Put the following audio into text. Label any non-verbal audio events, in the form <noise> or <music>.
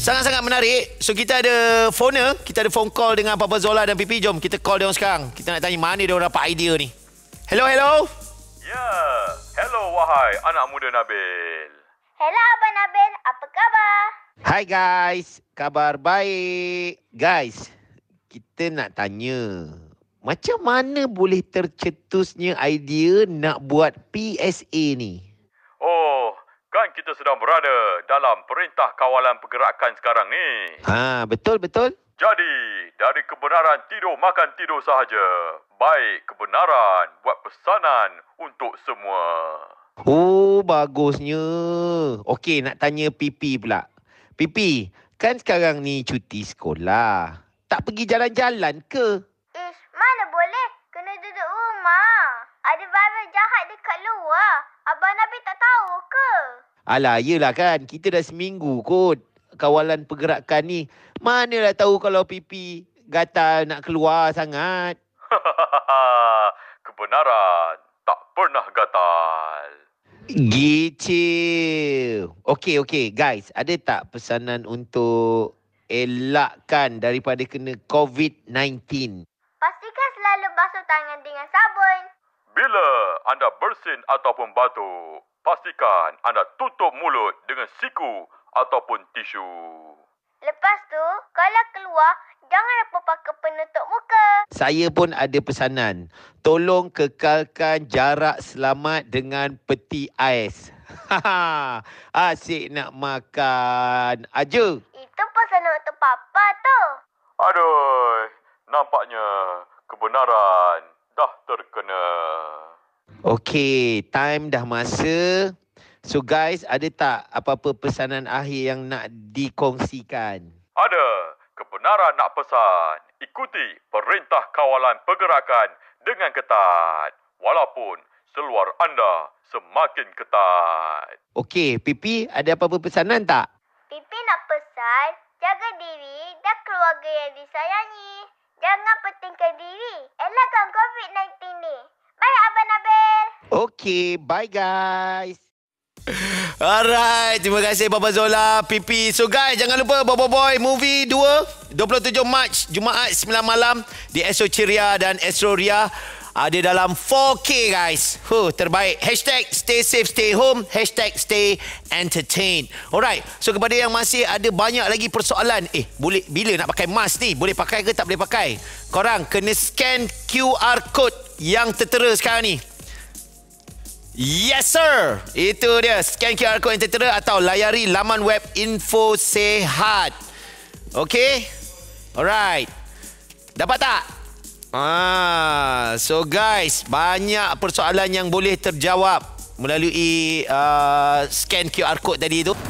Sangat-sangat menarik. So kita ada phone, kita ada phone call dengan Papa Zola dan Pipi. Jom kita call dia orang sekarang. Kita nak tanya mana dia orang dapat idea ni. Hello, hello. Ya. Yeah. Hello wahai anak muda Nabil. Hello apa Nabil, apa khabar? Hi guys, kabar baik. Guys, kita nak tanya. Macam mana boleh tercetusnya idea nak buat PSA ni? sekarang kita sedang berada dalam perintah kawalan pergerakan sekarang ni. Ha, betul betul. Jadi, dari kebenaran tidur makan tidur sahaja. Baik kebenaran buat pesanan untuk semua. Oh, bagusnya. Okey, nak tanya Pipi pula. Pipi, kan sekarang ni cuti sekolah. Tak pergi jalan-jalan ke? Eh mana boleh? Kena duduk rumah. Ada virus jahat dekat luar. Abang Nabi tak tahu ke? Alah, yelah kan. Kita dah seminggu kot kawalan pergerakan ni. Manalah tahu kalau pipi gatal nak keluar sangat. <laughs> Kebenaran tak pernah gatal. Gici. Okey, okey. Guys, ada tak pesanan untuk elakkan daripada kena COVID-19? Pastikan selalu basuh tangan dengan sabun bila anda bersin ataupun batuk, pastikan anda tutup mulut dengan siku ataupun tisu. Lepas tu, kalau keluar, jangan lupa pakai penutup muka. Saya pun ada pesanan. Tolong kekalkan jarak selamat dengan peti ais. <laughs> Asyik nak makan. Aja. Itu pesanan untuk papa tu. Aduh, nampaknya kebenaran dah terkena. Okay, time dah masa. So guys, ada tak apa-apa pesanan akhir yang nak dikongsikan? Ada. Kebenaran nak pesan. Ikuti perintah kawalan pergerakan dengan ketat. Walaupun seluar anda semakin ketat. Okey, Pipi ada apa-apa pesanan tak? Pipi nak pesan, jaga diri dan keluarga yang disayangi. Jangan pentingkan diri. Okay, bye guys. Alright, terima kasih Baba Zola, Pipi. So guys, jangan lupa Bobo Boy Movie 2 27 Mac Jumaat 9 malam di Astro Ceria dan Astro Ria. Ada dalam 4K guys. Huh, terbaik. Hashtag stay safe, stay home. Hashtag stay entertained. Alright. So kepada yang masih ada banyak lagi persoalan. Eh, boleh bila nak pakai mask ni? Boleh pakai ke tak boleh pakai? Korang kena scan QR code yang tertera sekarang ni. Yes sir Itu dia Scan QR Code yang tertera Atau layari laman web Info Sehat Okay Alright Dapat tak? Ah, so guys Banyak persoalan yang boleh terjawab Melalui uh, scan QR Code tadi tu